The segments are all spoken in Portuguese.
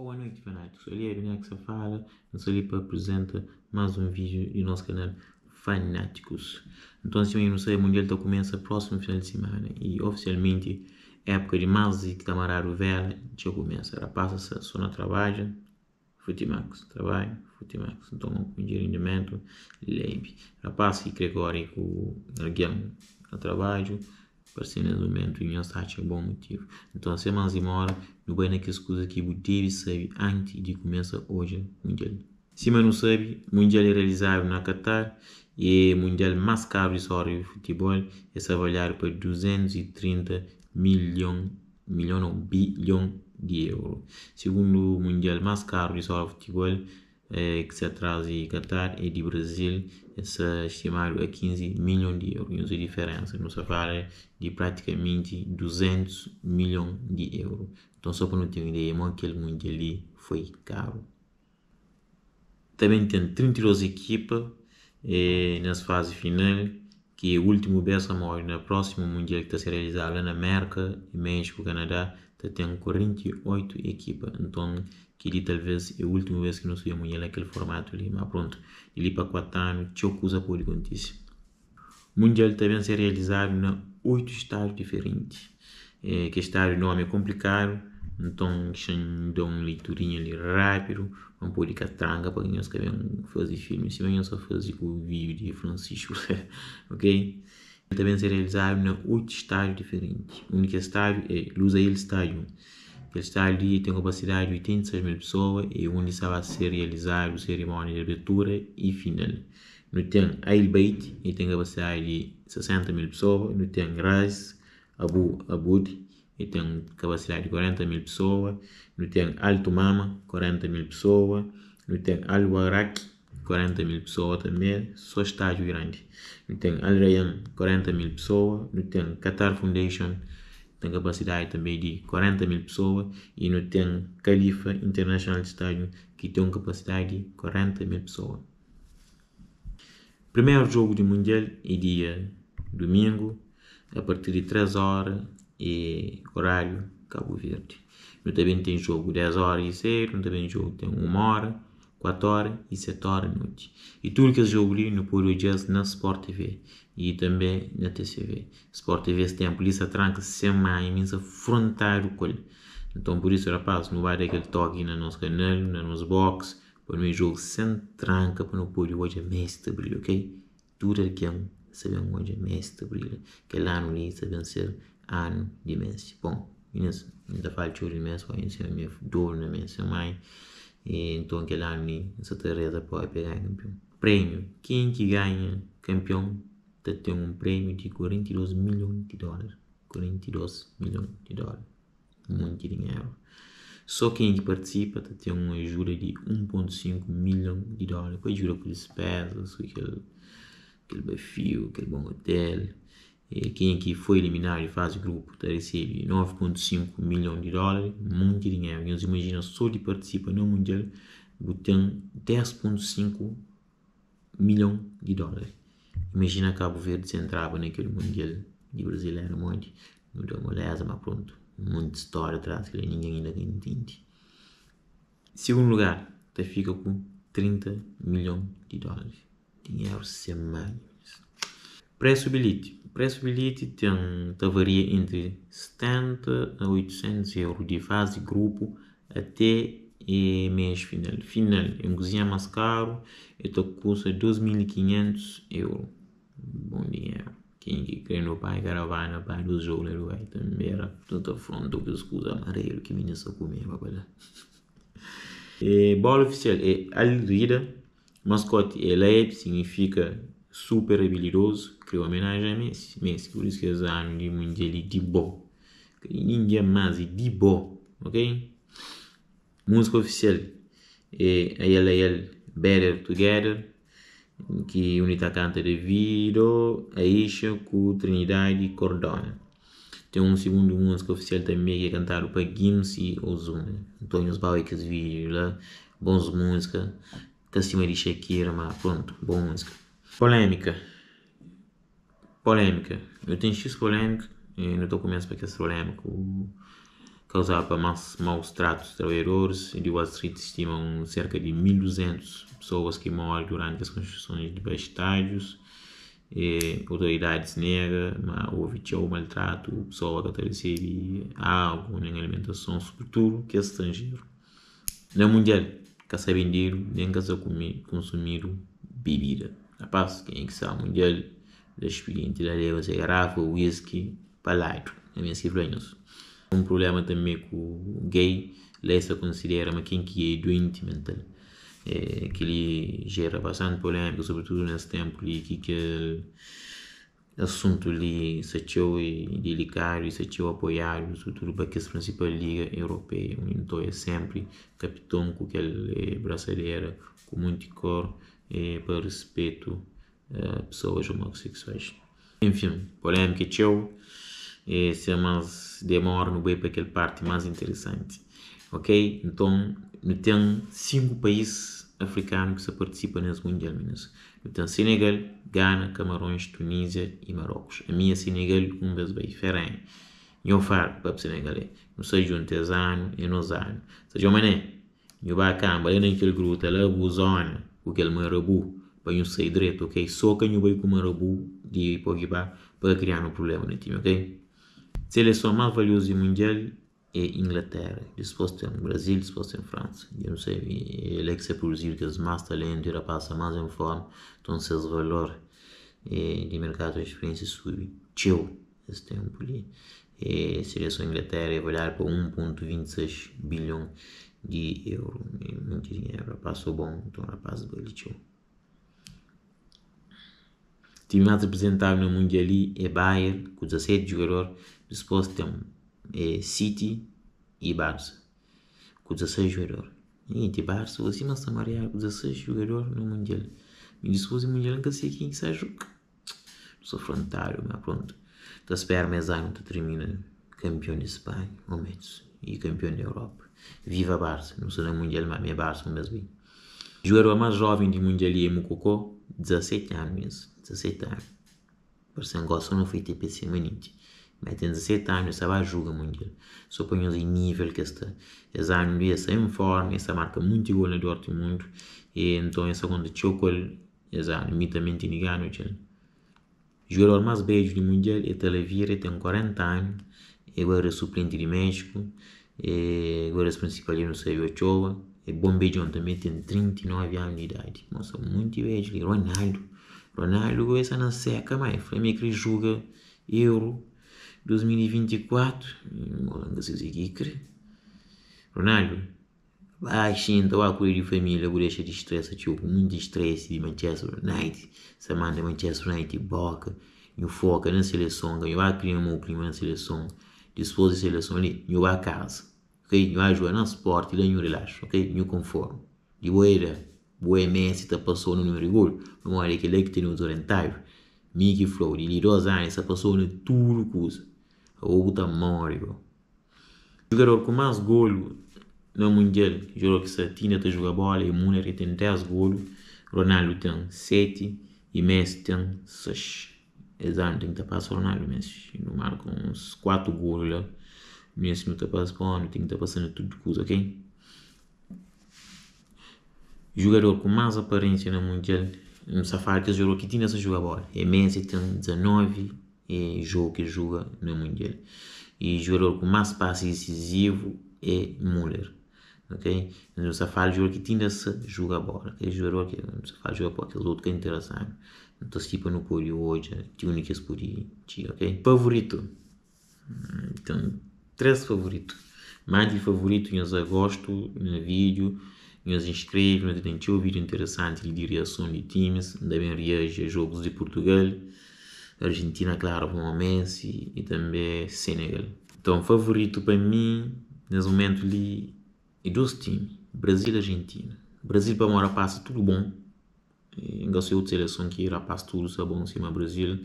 Boa noite, fanáticos. Sou Olheiro é Eu sou A para apresenta mais um vídeo do nosso canal Fanáticos. Então, assim, eu não sei, o Mundial está então, começa próximo final de semana e oficialmente é a época de Mazi e Camararo Vela já começa. Ela passa só no trabalho, Futimax, trabalho, Futimax. Então, com um rendimento, Leve Ela passa e Gregório com o no trabalho parecendo argumento e mensagem é bom motivo. Então, se mais embora, no bem que coisa que motive sabe antes de começar hoje o Mundial. Se não sabe, o Mundial é realizado na Qatar e o é Mundial mais caro da história do futebol é avaliado avaliar por 230 milhões, milhão ou bilhão de euros. Segundo o Mundial mais caro da história do futebol, é, que se atrasa em Qatar e de Brasil essa estimado a 15 milhões de euros. A diferença não se fala de praticamente 200 milhões de euros. Então, só para não ter ideia, aquele mundo ali foi caro. Também tem 32 equipas eh, é, nas fases final que é o último besta morre no próxima Mundial que está a ser realizado na América, México, Canadá, tem 48 equipas. Então, que ele talvez é a última vez que nós vimos ele naquele é formato ali, ah, mas pronto, ele para quatro anos, tchau por pode acontecer. O Mundial também se realizado em oito estádios diferentes, é, que estádio não é complicado, então dão uma leiturinha ali é rápido, pouco de catranga para quem que vem fazer filme, se vem só fazer com o vídeo de Francisco, ok? Também se realizado em oito estádios diferentes. O único estádio é Lusail Stadium ele está ali, tem capacidade de 86 mil pessoas e onde estava a ser realizado a cerimónia de abertura e final. Não tem Ail Beit, e tem capacidade de 60 mil pessoas. Não tem Raz Abu Abud, e tem capacidade de 40 mil pessoas. Não tem Alto Mama, 40 mil pessoas. Não tem Al Warak, 40 mil pessoas também, só estágio grande. Não tem Al Rayan, 40 mil pessoas. Não tem Qatar Foundation, tem capacidade também de 40 mil pessoas e no tem Califa International Stadium que tem capacidade de 40 mil pessoas. Primeiro jogo do Mundial é dia domingo a partir de 3 horas e horário Cabo Verde. No também tem jogo 10 horas e 0, no também jogo tem 1 hora 4 e 7 horas noite. E tudo que eu jogam no Puro Jazz na Sport TV e também na TCV. Sport TV se tem a polícia tranca sem mais imensa fronteira com ele. Então por isso, rapaz, não vai daquele toque no nosso canal, no nosso box, para o jogo sem tranca para no Puro hoje é mestre brilho, ok? Tudo aquilo é sabemos hoje é mestre brilho, que lá no livro sabemos ser ano de mestre. Bom, Inês, ainda falo de imenso, conheci a minha dor na minha mãe. E, então aquele ano me essa tarefa pode pegar campeão. prêmio Quem que ganha campeão tem um prêmio de 42 milhões de dólares. 42 milhões de dólares. Muito dinheiro. Só quem que participa tem uma ajuda de 1,5 milhão de dólares. Com ajuda com despesas, com aquele, aquele bafio, aquele bom hotel. É quem aqui foi eliminado e fase de grupo recebe 9.5 milhões de dólares, muito dinheiro. Nós imagina só de participar no Mundial, tem 10.5 milhões de dólares. Imagina Cabo Verde se entrava naquele Mundial de brasileiro, muito, não deu moleza, mas pronto, muita história atrás que ninguém ainda entende. Segundo lugar, até fica com 30 milhões de dólares. Dinheiro semana. Preço bilhete preço bilhete tenta varia entre 70 a 800 euros de fase grupo até e mês final. Final é um cozinha mais caro, então custa 2.500 euros. Bom dinheiro. Quem quer no pai caravana, pai do jogo, vai também era tanto fronto que escuta amarelo que vinha só comer, babada. E bola oficial é Al mascote é Leib, significa super habilidoso preferiu homenagem a Messi. Messi, por isso que eles andam muito ali de bom. Ninguém mais é de bom, ok? Música oficial é Ayala Ayala Better Together, que Unita canta de a Aisha com Trinidade e Cordona. Tem um segundo músico oficial também que é cantado para Gims e Ozuna. Antônio Osbal e que vídeos lá, bons música, Está acima de Shakira, mas pronto, boa música. Polêmica. Polêmica. Eu tenho X polêmica e estou começando para que essa polêmico causava maus, maus tratos aos trabalhadores e de Wall Street estimam cerca de 1.200 pessoas que morrem durante as construções de estádios e autoridades negam, mas houve tchau maltrato, pessoas que recebe algo nem alimentação, sobretudo que é estrangeiro. é mundial, que se vendido nem que se consumido bebida. Rapaz, quem é que sabe mundial? intirarei você garrafa, whisky, palado. É minha cifranhos. Um problema também com gay, Lessa considera-me quem que é doente mental. É, que lhe gera bastante polêmica, sobretudo nesse tempo ali, que, que assunto ali sacheu e delicado e sacheu apoiado, sobretudo para que a principal liga europeia, então é sempre capitão com aquele braçadeira com muito cor e para respeito eh, pessoas homossexuais. Enfim, polêmica tchau. E se é mais demora no bem para aquela parte mais interessante. Ok? Então, tem cinco países africanos que se participam nesse Mundial. tenho Senegal, Gana, Camarões, Tunísia e Marrocos. A minha Senegal, um vez bem, E Eu falo para o senegalês, é, não sei junto ano e nos anos. Seja uma né, eu vou a câmara naquele gruta lá, buzona, porque ele me rebu bem o sair direito, ok? Só quem o veio com Marabu de Pogba para criar um problema no time, ok? Seleção mais valiosa do Mundial é Inglaterra. disposto em Brasil, disposto em França. Eu não sei, ele é que se é produziu que os mais talentos, ele passa mais em forma, então seus valores é, de mercado de experiência subem. Tchau, esse tempo ali. É, seleção Inglaterra é valer por 1,26 bilhão de euros, É muito dinheiro, rapaz, bom, então rapaz, ele tchau time mais representável no mundo ali é Bayern, com 17 jogadores, depois tem é, City e Barça, com 16 jogadores. E de Barça, você mas Samaria, com 16 jogadores no Mundial. me depois o Mundial que sei quem é sai jogar. Sou frontário, mas pronto. Então espero mais ano que termina campeão de Espanha, ou menos, e campeão da Europa. Viva Barça, não sou no Mundial, mas minha é Barça mesmo. Jogador mais jovem do Mundial é Mukoko, 17 anos. 17 anos. Por isso, Angola não foi tipo esse menino. Mas tem 17 anos, estava a jogar Mundial. Só põe em nível que está. Esse ano ele está em forma, essa marca muito gol na do mundo. E então, essa quando chocolate, esse ano, mitamente negado. O jogador mais beijo do Mundial é Talavira, tem 40 anos. Agora é suplente de México. Agora é principal, eu não Ochoa. Bombay John também tem 39 anos de idade. moça muito velho. Ronaldo. Ronaldo, essa não seca mais. Flamengo que joga Euro 2024. Não sei se que crê. É é. Ronaldo, baixinho, então a de família, vou deixar de estresse, tio. Muito estresse de Manchester United. Semana Manchester United, boca. E foca na seleção, ganhou a clima, o clima na seleção. Dispôs a seleção ali, ganhou a casa. Kay nyo ajwa nan sport ila nyo relax, ok? Nyo conforme. Di boera, boe Messi ta passou no número gol, não é que ele que tem uns orientais. Miki Flow, de Lirosani, essa passou no tudo coisa. Ou tá mórigo. o com mais golo no Mundial, jogador que Satina tá jogar bola e Munir tem 10 golos, Ronaldo tem 7 e Messi tem 6. Exato, tem que tá o Ronaldo Messi. No marco uns 4 golos lá. Minhas minutos tá passam, tenho que estar tá passando tudo coisa, ok? Jogador com mais aparência no Mundial, um safari que jogou que tinha essa jogar bola. É Messi, tem 19 é jogo que joga no Mundial. E jogador com mais passe decisivo é Müller ok? O Safari jogador que tinha essa é joga bola, aquele jogador que o Safari joga bola, aquele outro que é interessante. não se tipo no pódio hoje, é o que se podia, ok? Favorito. Então, 13 favorito. Mais de favorito, meus gosto no vídeo, meus inscrevam, meus deixem um vídeo interessante de reação de times, também reage a jogos de Portugal, Argentina, claro, com o Messi e também Senegal. Então, favorito para mim, nesse momento ali, é dois times, Brasil e Argentina. Brasil para mora passa tudo bom, engassou eh, outra seleção que era passa tudo, sabe bom, cima Brasil,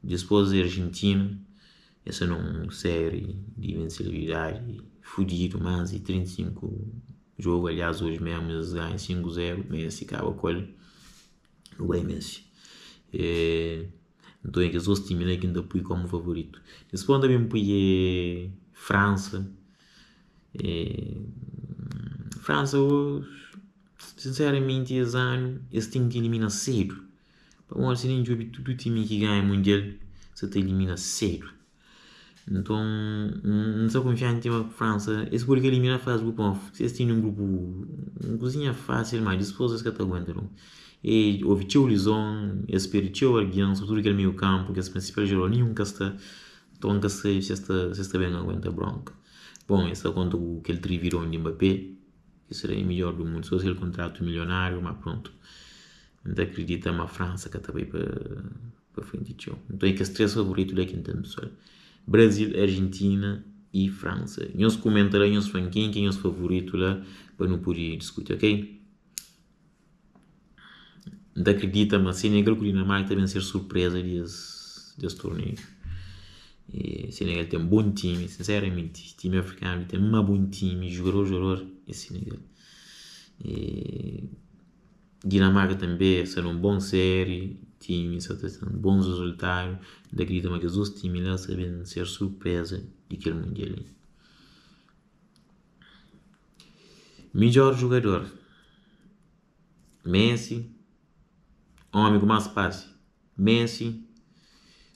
depois Argentina, eu não série de invencibilidade, fudido mas e 35 jogos, aliás hoje mesmo eles ganham 5-0, Messi acaba com ele, o Messi. É, então é que os times né, que ainda põe como favorito. Nesse ponto também põe é, França, é, França hoje, sinceramente, esse ano, esse time que elimina cedo. Para onde se nem tudo time que ganha mundial, se te elimina cedo. Então, não sei confiante em tema é França. Esse porque eliminar faz grupo, se eles têm um grupo, uma cozinha fácil, mas dispostos que até aguentam. E houve tio Lison, o Espírito tio Arguian, sobretudo aquele é meio campo, que é as principais gerou nenhum casta, então que se está, se está bem aguenta bronca. Bom, essa conta com aquele trivirão de Mbappé, que seria o melhor do mundo, só se ele contrato milionário, mas pronto. Não acredita uma França que está bem para, para frente tio. Então é que esse três favorito é que entendo de Brasil, Argentina e França. E os comentários, os se franquinho, quem é o favorito lá, para não poder discutir, ok? Não acredita, mas Senegal e Dinamarca também ser surpresa desse, desse torneio. E Senegal tem um bom time, sinceramente. Time africano tem um bom time, jogador, jogador, e é Senegal. E Dinamarca também, sendo um bom série, time sa të bons resultados daqui gritë më këzus timi não se ser surpresa de que o mundial Melhor jogador Messi, homem com mais passe. Messi,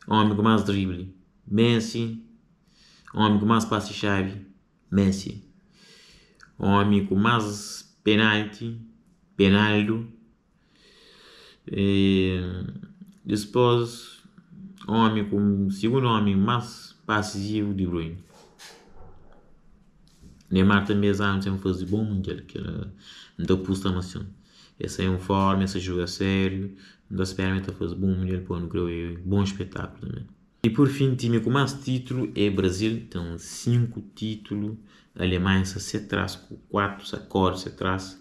homem com mais drible. Messi, homem com mais passe-chave. Messi, homem com mais penalti. Penaldo, e depois, um homem como segundo homem mais passivo o De Bruyne. Neymar também já não fazer bom mundial, que era da pusta nação. Essa é um forma, essa joga é sério, da a fazer bom mundial para o Greu, bom espetáculo também. E por fim, o time com mais título é Brasil, tem então 5 títulos, Alemanha se atrás com 4, Sacor se atrás.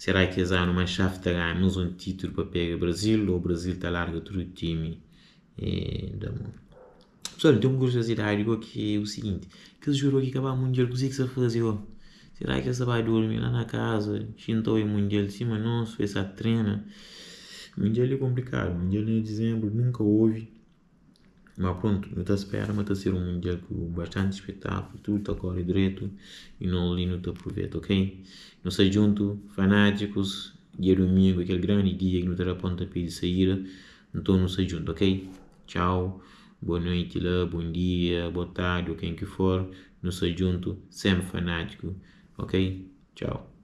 Será que eles uma chave ganharmos um título para pegar o Brasil ou o Brasil está largo outro time é, da mundo? Pessoal, tenho uma curiosidade que é o seguinte: que eles juram que acabar o Mundial, o que se fazer? Será que você vai dormir lá na casa? Xintou o Mundial em cima, não, se essa treina. Mundial é complicado, Mundial em dezembro nunca houve mas pronto, eu estou a esperar, mas está a ser um dia com bastante espetáculo, tudo tá corre direito e não ali não te aproveita, ok? Não se junto, fanáticos, dia domingo, aquele grande dia que não terá pontapé de saída, então não se junto, ok? Tchau, boa noite lá, bom dia, boa tarde, ou quem que for, não se junto, sempre fanático, ok? Tchau.